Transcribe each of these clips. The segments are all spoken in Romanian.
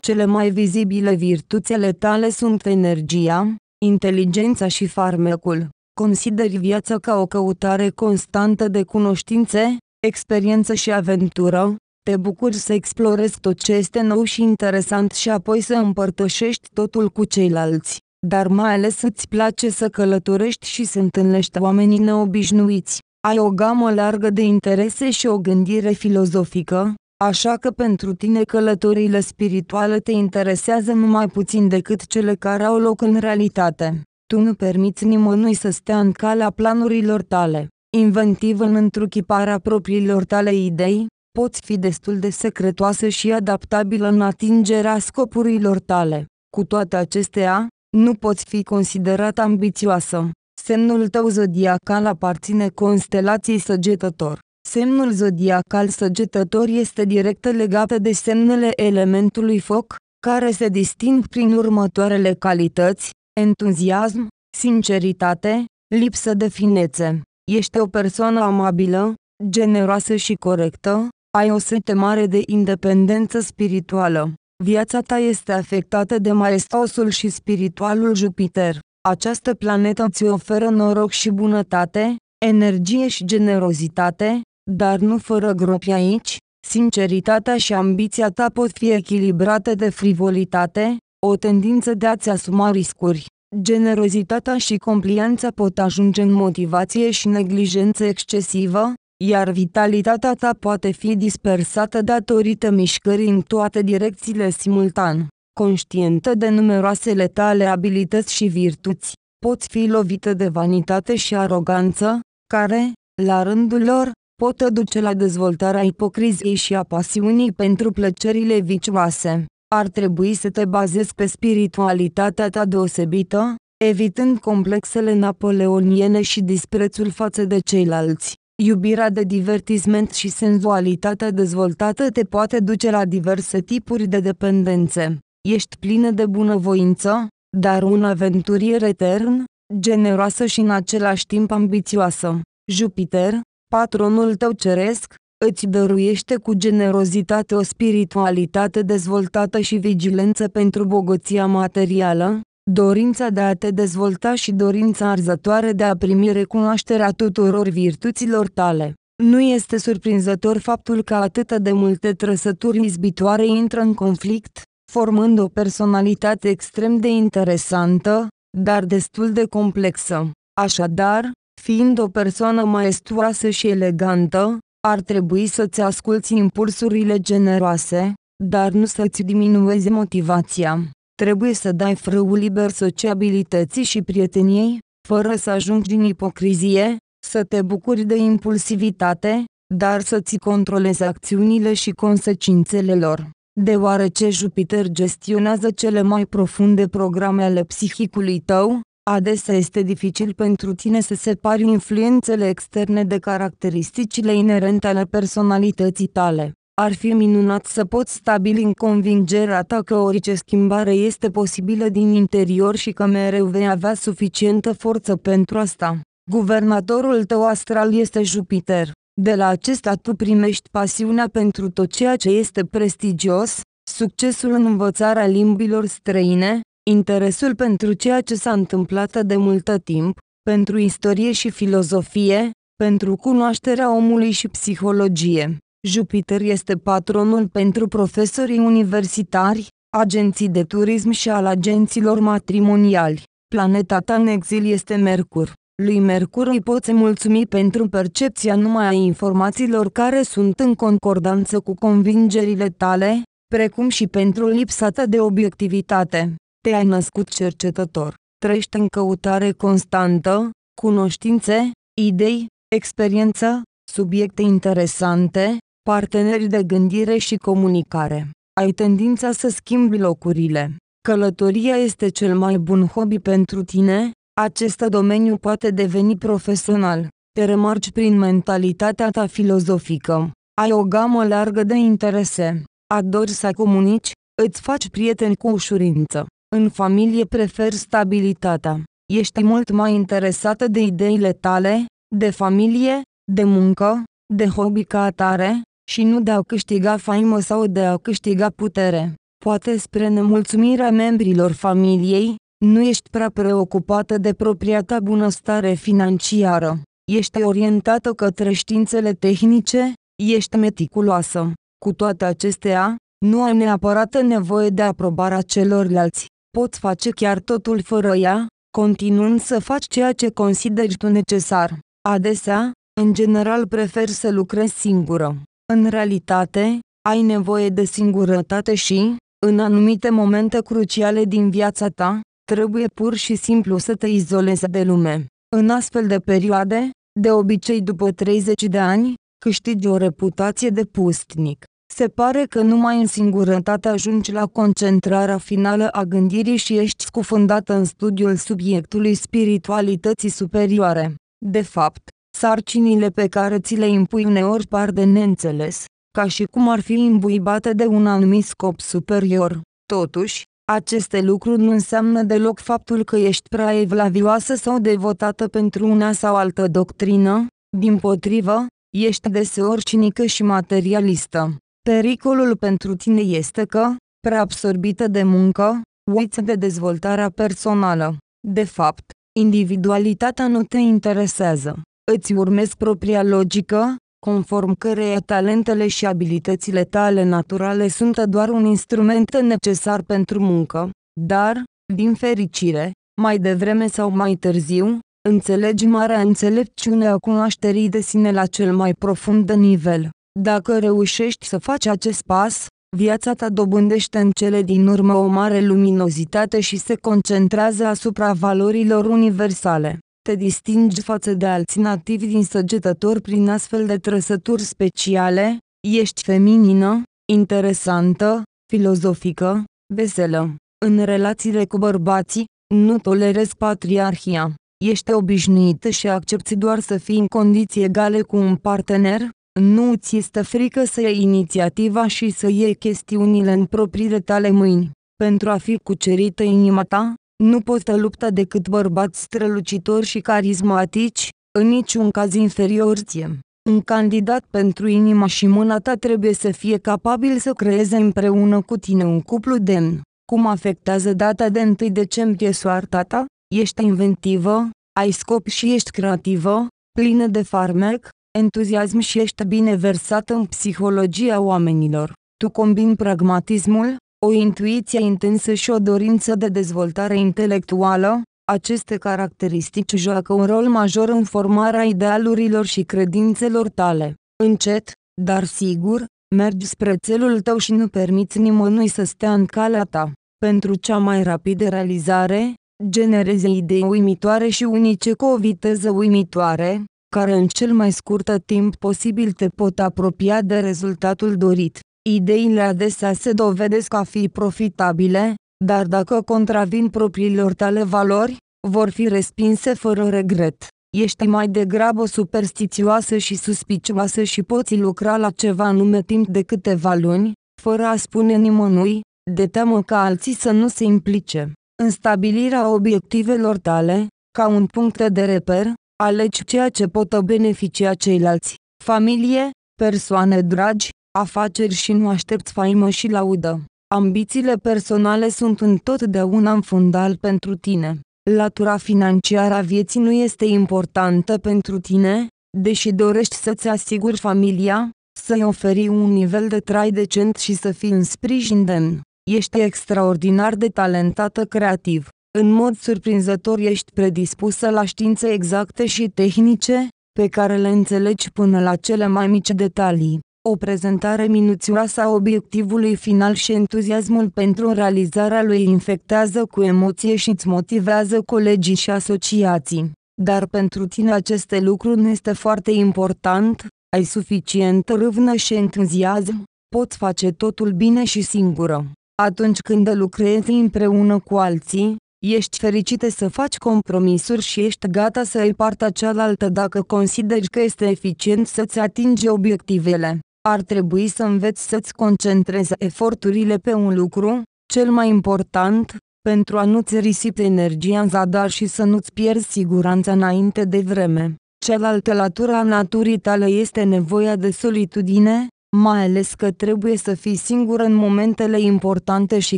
Cele mai vizibile virtuțele tale sunt energia, inteligența și farmecul. Consideri viața ca o căutare constantă de cunoștințe, experiență și aventură, te bucuri să explorezi tot ce este nou și interesant și apoi să împărtășești totul cu ceilalți, dar mai ales îți place să călătorești și să întâlnești oamenii neobișnuiți. Ai o gamă largă de interese și o gândire filozofică, așa că pentru tine călătorile spirituale te interesează numai puțin decât cele care au loc în realitate. Tu nu permiți nimănui să stea în calea planurilor tale. Inventiv în întruchiparea propriilor tale idei, poți fi destul de secretoasă și adaptabilă în atingerea scopurilor tale. Cu toate acestea, nu poți fi considerat ambițioasă. Semnul tău zodiacal aparține constelației săgetător. Semnul zodiacal săgetător este direct legat de semnele elementului foc, care se disting prin următoarele calități, entuziasm, sinceritate, lipsă de finețe. Ești o persoană amabilă, generoasă și corectă, ai o sete mare de independență spirituală. Viața ta este afectată de maestosul și spiritualul Jupiter. Această planetă ți oferă noroc și bunătate, energie și generozitate, dar nu fără gropi aici, sinceritatea și ambiția ta pot fi echilibrate de frivolitate, o tendință de a-ți asuma riscuri. Generozitatea și complianța pot ajunge în motivație și neglijență excesivă, iar vitalitatea ta poate fi dispersată datorită mișcării în toate direcțiile simultan conștientă de numeroasele tale abilități și virtuți, poți fi lovită de vanitate și aroganță, care, la rândul lor, pot duce la dezvoltarea ipocriziei și a pasiunii pentru plăcerile vicioase. Ar trebui să te bazezi pe spiritualitatea ta deosebită, evitând complexele napoleoniene și disprețul față de ceilalți. Iubirea de divertisment și senzualitatea dezvoltată te poate duce la diverse tipuri de dependențe. Ești plină de bunăvoință, dar un aventurier etern, generoasă și în același timp ambițioasă. Jupiter, patronul tău ceresc, îți dăruiește cu generozitate o spiritualitate dezvoltată și vigilență pentru bogăția materială, dorința de a te dezvolta și dorința arzătoare de a primi recunoașterea tuturor virtuților tale. Nu este surprinzător faptul că atât de multe trăsături izbitoare intră în conflict, formând o personalitate extrem de interesantă, dar destul de complexă. Așadar, fiind o persoană maestuoasă și elegantă, ar trebui să-ți asculți impulsurile generoase, dar nu să-ți diminuezi motivația. Trebuie să dai frâul liber sociabilității și prieteniei, fără să ajungi în ipocrizie, să te bucuri de impulsivitate, dar să-ți controlezi acțiunile și consecințele lor deoarece Jupiter gestionează cele mai profunde programe ale psihicului tău, adesea este dificil pentru tine să separi influențele externe de caracteristicile inerente ale personalității tale. Ar fi minunat să poți stabili în convingerea ta că orice schimbare este posibilă din interior și că mereu vei avea suficientă forță pentru asta. Guvernatorul tău astral este Jupiter. De la acesta tu primești pasiunea pentru tot ceea ce este prestigios, succesul în învățarea limbilor străine, interesul pentru ceea ce s-a întâmplat de multă timp, pentru istorie și filozofie, pentru cunoașterea omului și psihologie. Jupiter este patronul pentru profesorii universitari, agenții de turism și al agenților matrimoniali. Planeta ta în exil este Mercur. Lui Mercur îi poți mulțumi pentru percepția numai a informațiilor care sunt în concordanță cu convingerile tale, precum și pentru lipsa ta de obiectivitate. Te-ai născut cercetător, trăiești în căutare constantă, cunoștințe, idei, experiență, subiecte interesante, parteneri de gândire și comunicare. Ai tendința să schimbi locurile. Călătoria este cel mai bun hobby pentru tine, acest domeniu poate deveni profesional. Te remarci prin mentalitatea ta filozofică. Ai o gamă largă de interese. Adori să comunici, îți faci prieteni cu ușurință. În familie preferi stabilitatea. Ești mult mai interesată de ideile tale, de familie, de muncă, de hobby ca atare, și nu de a câștiga faimă sau de a câștiga putere. Poate spre nemulțumirea membrilor familiei, nu ești prea preocupată de propria ta bunăstare financiară. Ești orientată către științele tehnice, ești meticuloasă. Cu toate acestea, nu ai neapărat nevoie de aprobarea celorlalți. Poți face chiar totul fără ea, continuând să faci ceea ce consideri tu necesar. Adesea, în general prefer să lucrezi singură. În realitate, ai nevoie de singurătate și, în anumite momente cruciale din viața ta, Trebuie pur și simplu să te izolezi de lume. În astfel de perioade, de obicei după 30 de ani, câștigi o reputație de pustnic. Se pare că numai în singurătate ajungi la concentrarea finală a gândirii și ești scufundată în studiul subiectului spiritualității superioare. De fapt, sarcinile pe care ți le impui uneori par de neînțeles, ca și cum ar fi imbuibate de un anumit scop superior. Totuși, aceste lucruri nu înseamnă deloc faptul că ești prea evlavioasă sau devotată pentru una sau altă doctrină, din potrivă, ești deseori cinică și materialistă. Pericolul pentru tine este că, prea absorbită de muncă, uiți de dezvoltarea personală. De fapt, individualitatea nu te interesează. Îți urmezi propria logică, conform căreia talentele și abilitățile tale naturale sunt doar un instrument necesar pentru muncă, dar, din fericire, mai devreme sau mai târziu, înțelegi marea înțelepciune a cunoașterii de sine la cel mai profund nivel. Dacă reușești să faci acest pas, viața ta dobândește în cele din urmă o mare luminozitate și se concentrează asupra valorilor universale. Te distingi față de alții nativi din săgetători prin astfel de trăsături speciale, ești feminină, interesantă, filozofică, veselă. În relațiile cu bărbații, nu tolerezi patriarhia. Ești obișnuită și accepti doar să fii în condiții egale cu un partener, nu ți este frică să iei inițiativa și să iei chestiunile în propriile tale mâini. Pentru a fi cucerită inima ta, nu poartă da lupta decât bărbați strălucitori și carismatici, în niciun caz inferior ție. Un candidat pentru inima și mâna ta trebuie să fie capabil să creeze împreună cu tine un cuplu demn. Cum afectează data de 1 decembrie soarta ta? Ești inventivă, ai scop și ești creativă, plină de farmec, entuziasm și ești bine versată în psihologia oamenilor. Tu combini pragmatismul, o intuiție intensă și o dorință de dezvoltare intelectuală, aceste caracteristici joacă un rol major în formarea idealurilor și credințelor tale. Încet, dar sigur, mergi spre țelul tău și nu permiți nimănui să stea în calea ta. Pentru cea mai rapidă realizare, generezi idei uimitoare și unice cu o viteză uimitoare, care în cel mai scurt timp posibil te pot apropia de rezultatul dorit. Ideile adesea se dovedesc a fi profitabile, dar dacă contravin propriilor tale valori, vor fi respinse fără regret. Ești mai degrabă superstițioasă și suspicioasă și poți lucra la ceva anume timp de câteva luni, fără a spune nimănui, de teamă ca alții să nu se implice. În stabilirea obiectivelor tale, ca un punct de reper, alegi ceea ce pot beneficia ceilalți, familie, persoane dragi, afaceri și nu aștepți faimă și laudă. Ambițiile personale sunt întotdeauna în fundal pentru tine. Latura financiară a vieții nu este importantă pentru tine, deși dorești să-ți asiguri familia, să-i oferi un nivel de trai decent și să fii în sprijin demn. Ești extraordinar de talentată creativ. În mod surprinzător ești predispusă la științe exacte și tehnice, pe care le înțelegi până la cele mai mici detalii o prezentare minuțioasă a obiectivului final și entuziasmul pentru realizarea lui infectează cu emoție și îți motivează colegii și asociații. Dar pentru tine acest lucru nu este foarte important, ai suficient râvnă și entuziasm, poți face totul bine și singură. Atunci când lucrezi împreună cu alții, ești fericită să faci compromisuri și ești gata să îi partea cealaltă dacă consideri că este eficient să-ți atingi obiectivele ar trebui să înveți să-ți concentrezi eforturile pe un lucru, cel mai important, pentru a nu-ți risipi energia în zadar și să nu-ți pierzi siguranța înainte de vreme. Cealaltă latură a naturii tale este nevoia de solitudine, mai ales că trebuie să fii singur în momentele importante și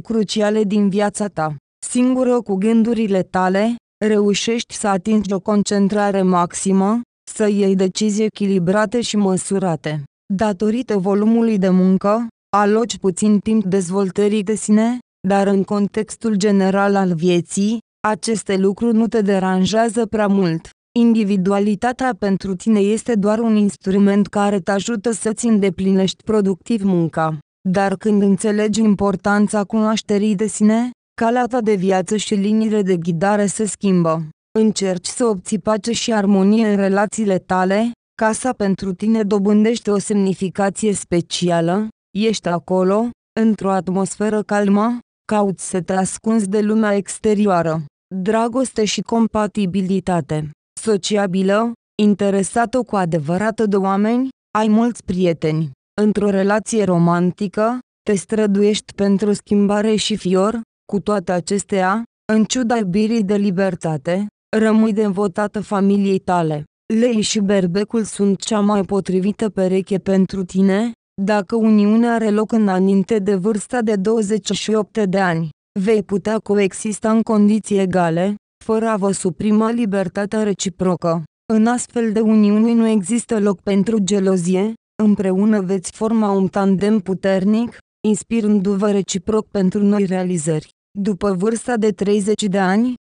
cruciale din viața ta. Singură cu gândurile tale, reușești să atingi o concentrare maximă, să iei decizii echilibrate și măsurate. Datorită volumului de muncă, aloci puțin timp dezvoltării de sine, dar în contextul general al vieții, aceste lucruri nu te deranjează prea mult. Individualitatea pentru tine este doar un instrument care te ajută să-ți îndeplinești productiv munca. Dar când înțelegi importanța cunoașterii de sine, calea ta de viață și liniile de ghidare se schimbă. Încerci să obții pace și armonie în relațiile tale, Casa pentru tine dobândește o semnificație specială, ești acolo, într-o atmosferă calmă, cauți să te ascunzi de lumea exterioară. Dragoste și compatibilitate. Sociabilă, interesată cu adevărat de oameni, ai mulți prieteni. Într-o relație romantică, te străduiești pentru schimbare și fior, cu toate acestea, în ciuda iubirii de libertate, rămâi devotată familiei tale. Lei și berbecul sunt cea mai potrivită pereche pentru tine, dacă uniunea are loc înainte de vârsta de 28 de ani. Vei putea coexista în condiții egale, fără a vă suprima libertatea reciprocă. În astfel de uniuni nu există loc pentru gelozie, împreună veți forma un tandem puternic, inspirându-vă reciproc pentru noi realizări. După vârsta de 30 de ani,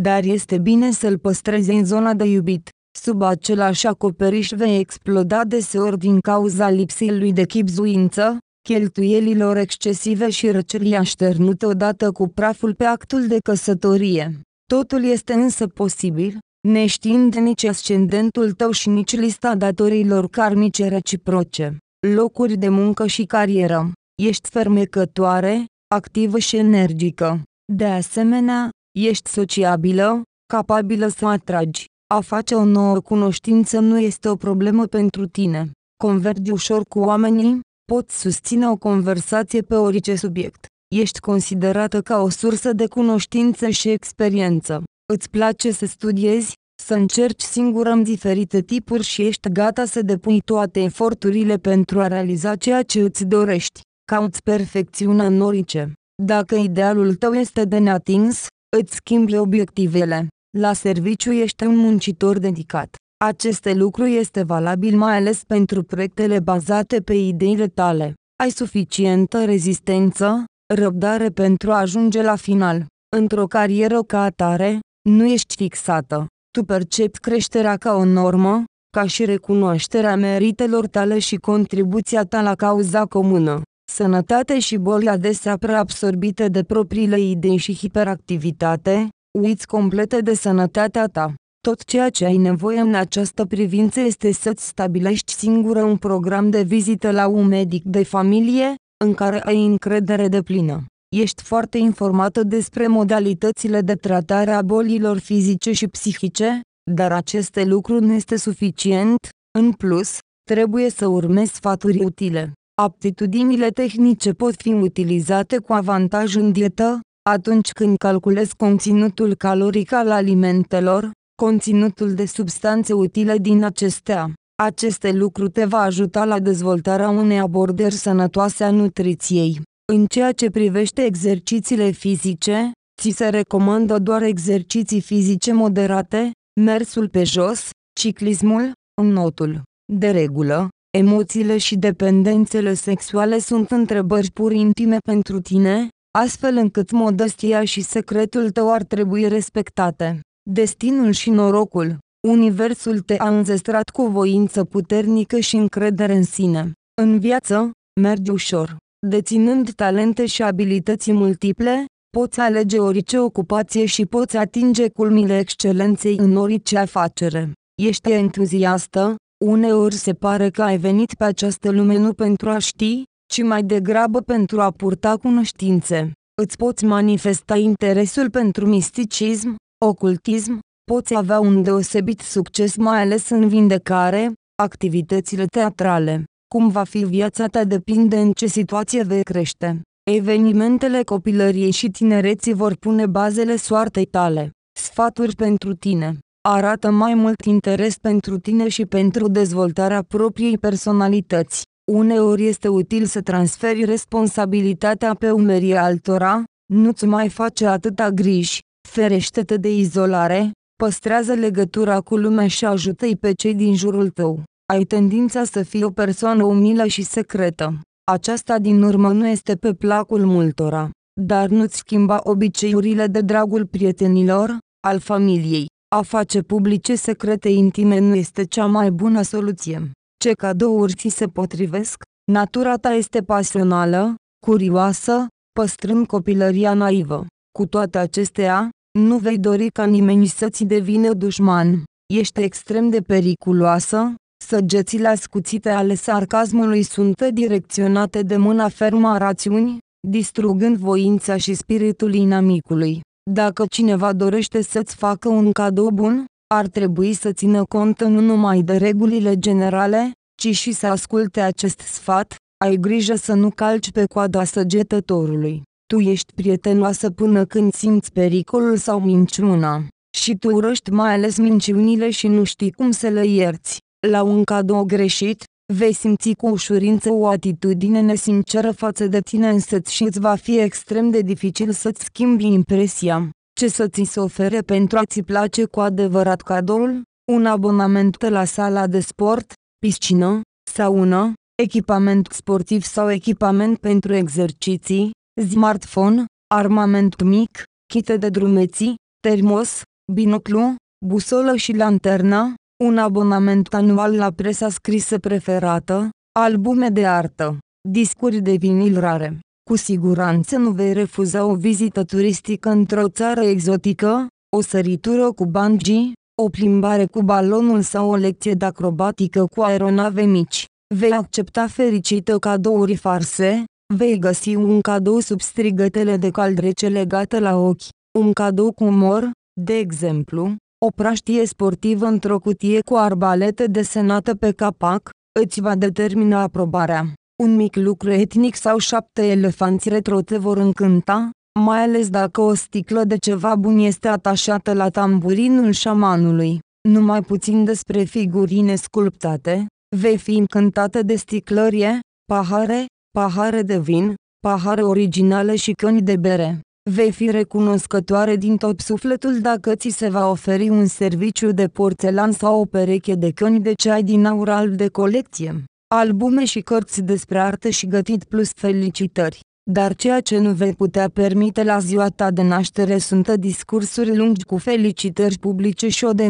dar este bine să-l păstrezi în zona de iubit. Sub același acoperiș vei exploda deseori din cauza lipsei lui de chipzuință, cheltuielilor excesive și răcerii așternute odată cu praful pe actul de căsătorie. Totul este însă posibil, neștiind nici ascendentul tău și nici lista datorilor karmice reciproce, locuri de muncă și carieră. Ești fermecătoare, activă și energică. De asemenea, Ești sociabilă, capabilă să atragi. A face o nouă cunoștință nu este o problemă pentru tine. Convergi ușor cu oamenii, poți susține o conversație pe orice subiect. Ești considerată ca o sursă de cunoștință și experiență. Îți place să studiezi, să încerci singură în diferite tipuri și ești gata să depui toate eforturile pentru a realiza ceea ce îți dorești. Cauți perfecțiunea în orice. Dacă idealul tău este de neatins, Îți schimbi obiectivele. La serviciu ești un muncitor dedicat. Aceste lucru este valabil mai ales pentru proiectele bazate pe ideile tale. Ai suficientă rezistență, răbdare pentru a ajunge la final. Într-o carieră ca atare, nu ești fixată. Tu percepi creșterea ca o normă, ca și recunoașterea meritelor tale și contribuția ta la cauza comună sănătate și boli adesea preabsorbite de propriile idei și hiperactivitate, uiți complete de sănătatea ta. Tot ceea ce ai nevoie în această privință este să-ți stabilești singură un program de vizită la un medic de familie, în care ai încredere de plină. Ești foarte informată despre modalitățile de tratare a bolilor fizice și psihice, dar aceste lucru nu este suficient, în plus, trebuie să urmezi sfaturi utile. Aptitudinile tehnice pot fi utilizate cu avantaj în dietă, atunci când calculez conținutul caloric al alimentelor, conținutul de substanțe utile din acestea. Aceste lucruri te va ajuta la dezvoltarea unei abordări sănătoase a nutriției. În ceea ce privește exercițiile fizice, ți se recomandă doar exerciții fizice moderate, mersul pe jos, ciclismul, notul. De regulă, Emoțiile și dependențele sexuale sunt întrebări pur intime pentru tine, astfel încât modestia și secretul tău ar trebui respectate. Destinul și norocul Universul te-a înzestrat cu voință puternică și încredere în sine. În viață, mergi ușor. Deținând talente și abilități multiple, poți alege orice ocupație și poți atinge culmile excelenței în orice afacere. Ești entuziastă, Uneori se pare că ai venit pe această lume nu pentru a ști, ci mai degrabă pentru a purta cunoștințe. Îți poți manifesta interesul pentru misticism, ocultism, poți avea un deosebit succes mai ales în vindecare, activitățile teatrale. Cum va fi viața ta depinde în ce situație vei crește. Evenimentele copilăriei și tinereții vor pune bazele soartei tale. Sfaturi pentru tine arată mai mult interes pentru tine și pentru dezvoltarea propriei personalități. Uneori este util să transferi responsabilitatea pe umerii altora, nu-ți mai face atâta griji, ferește-te de izolare, păstrează legătura cu lumea și ajută-i pe cei din jurul tău. Ai tendința să fii o persoană umilă și secretă. Aceasta din urmă nu este pe placul multora, dar nu-ți schimba obiceiurile de dragul prietenilor, al familiei. A face publice secrete intime nu este cea mai bună soluție. Ce cadouri ți se potrivesc? Natura ta este pasională, curioasă, păstrând copilăria naivă. Cu toate acestea, nu vei dori ca nimeni să-ți devină dușman. Ești extrem de periculoasă, săgețile ascuțite ale sarcasmului sunt direcționate de mâna fermă a rațiunii, distrugând voința și spiritul inamicului. Dacă cineva dorește să-ți facă un cadou bun, ar trebui să țină cont nu numai de regulile generale, ci și să asculte acest sfat, ai grijă să nu calci pe coada săgetătorului. Tu ești prietenoasă până când simți pericolul sau minciuna. Și tu urăști mai ales minciunile și nu știi cum să le ierți. La un cadou greșit, Vei simți cu ușurință o atitudine nesinceră față de tine însăți și îți va fi extrem de dificil să-ți schimbi impresia. Ce să ți se ofere pentru a-ți place cu adevărat cadoul? Un abonament la sala de sport, piscină, saună, echipament sportiv sau echipament pentru exerciții, smartphone, armament mic, chite de drumeții, termos, binoclu, busolă și lanterna, un abonament anual la presa scrisă preferată, albume de artă, discuri de vinil rare. Cu siguranță nu vei refuza o vizită turistică într-o țară exotică, o săritură cu bungee, o plimbare cu balonul sau o lecție de acrobatică cu aeronave mici. Vei accepta fericită cadouri farse, vei găsi un cadou sub strigătele de caldrece legată la ochi, un cadou cu umor, de exemplu, o praștie sportivă într-o cutie cu arbalete desenată pe capac, îți va determina aprobarea. Un mic lucru etnic sau șapte elefanți retro te vor încânta, mai ales dacă o sticlă de ceva bun este atașată la tamburinul șamanului. Numai puțin despre figurine sculptate, vei fi încântată de sticlărie, pahare, pahare de vin, pahare originale și căni de bere. Vei fi recunoscătoare din tot sufletul dacă ți se va oferi un serviciu de porțelan sau o pereche de căni de ceai din aur alb de colecție, albume și cărți despre artă și gătit plus felicitări. Dar ceea ce nu vei putea permite la ziua ta de naștere sunt discursuri lungi cu felicitări publice și o de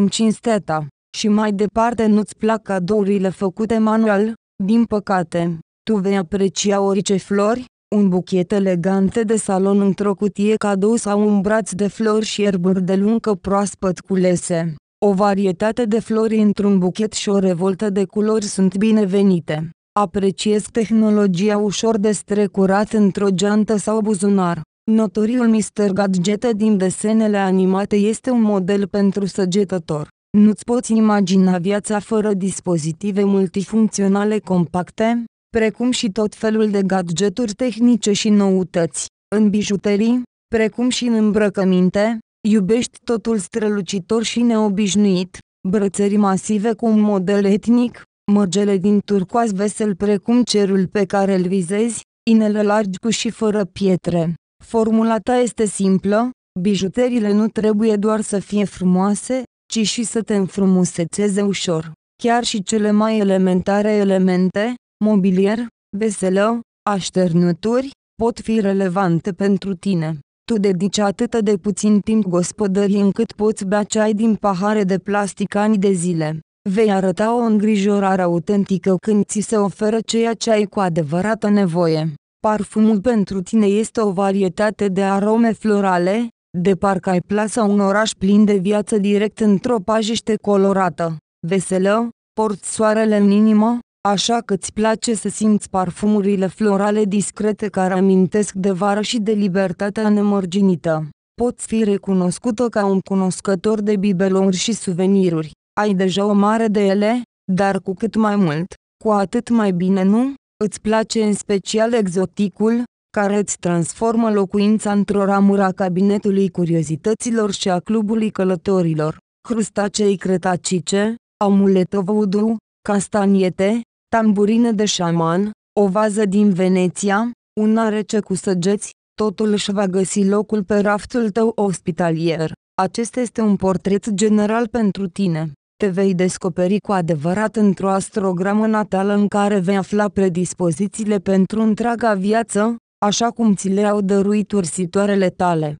ta. Și mai departe nu-ți plac cadourile făcute manual, din păcate, tu vei aprecia orice flori, un buchet elegant de salon într-o cutie cadou sau un braț de flori și erburi de luncă proaspăt culese. O varietate de flori într-un buchet și o revoltă de culori sunt binevenite. Apreciez tehnologia ușor de strecurat într-o geantă sau buzunar. Notoriul Mr. Gadget din desenele animate este un model pentru săgetător. Nu-ți poți imagina viața fără dispozitive multifuncționale compacte, precum și tot felul de gadgeturi tehnice și noutăți, în bijuterii, precum și în îmbrăcăminte, iubești totul strălucitor și neobișnuit, brățări masive cu un model etnic, mărgele din turcoaz vesel precum cerul pe care îl vizezi, inele largi cu și fără pietre. Formula ta este simplă, bijuteriile nu trebuie doar să fie frumoase, ci și să te înfrumusețeze ușor. Chiar și cele mai elementare elemente, mobilier, veselă, așternuturi, pot fi relevante pentru tine. Tu dedici atât de puțin timp gospodării încât poți bea ceai din pahare de plastic ani de zile. Vei arăta o îngrijorare autentică când ți se oferă ceea ce ai cu adevărată nevoie. Parfumul pentru tine este o varietate de arome florale, de parcă ai plasa un oraș plin de viață direct într-o pajiște colorată. Veselă, porți soarele în inimă, Așa că îți place să simți parfumurile florale discrete care amintesc de vară și de libertatea nemărginită. Poți fi recunoscută ca un cunoscător de bibelouri și suveniruri. Ai deja o mare de ele, dar cu cât mai mult, cu atât mai bine nu? Îți place în special exoticul, care îți transformă locuința într-o ramură a cabinetului curiozităților și a clubului călătorilor. Crustacei cretacice, amuletă voodoo, castaniete, tamburină de șaman, o vază din Veneția, un arece cu săgeți, totul își va găsi locul pe raftul tău ospitalier. Acesta este un portret general pentru tine. Te vei descoperi cu adevărat într-o astrogramă natală în care vei afla predispozițiile pentru întreaga viață, așa cum ți le-au dăruit ursitoarele tale.